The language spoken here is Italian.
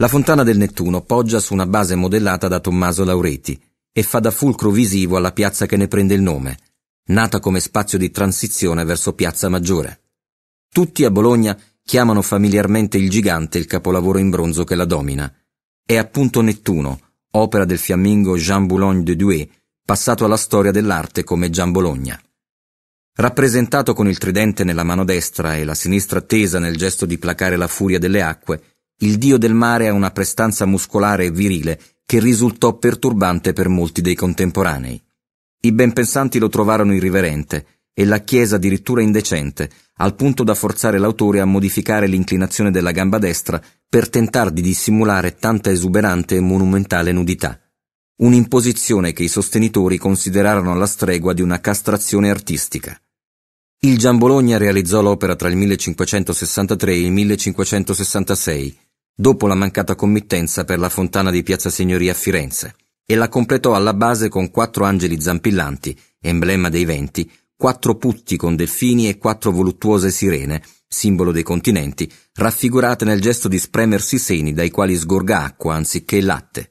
La fontana del Nettuno poggia su una base modellata da Tommaso Laureti e fa da fulcro visivo alla piazza che ne prende il nome, nata come spazio di transizione verso Piazza Maggiore. Tutti a Bologna chiamano familiarmente il gigante il capolavoro in bronzo che la domina. È appunto Nettuno, opera del fiammingo Jean Boulogne de Douai, passato alla storia dell'arte come Gian Bologna. Rappresentato con il tridente nella mano destra e la sinistra tesa nel gesto di placare la furia delle acque, il dio del mare ha una prestanza muscolare e virile che risultò perturbante per molti dei contemporanei. I benpensanti lo trovarono irriverente e la Chiesa addirittura indecente, al punto da forzare l'autore a modificare l'inclinazione della gamba destra per tentar di dissimulare tanta esuberante e monumentale nudità. Un'imposizione che i sostenitori considerarono alla stregua di una castrazione artistica. Il Giambologna realizzò l'opera tra il 1563 e il 1566 dopo la mancata committenza per la fontana di Piazza Signoria a Firenze, e la completò alla base con quattro angeli zampillanti, emblema dei venti, quattro putti con delfini e quattro voluttuose sirene, simbolo dei continenti, raffigurate nel gesto di spremersi i seni dai quali sgorga acqua anziché latte.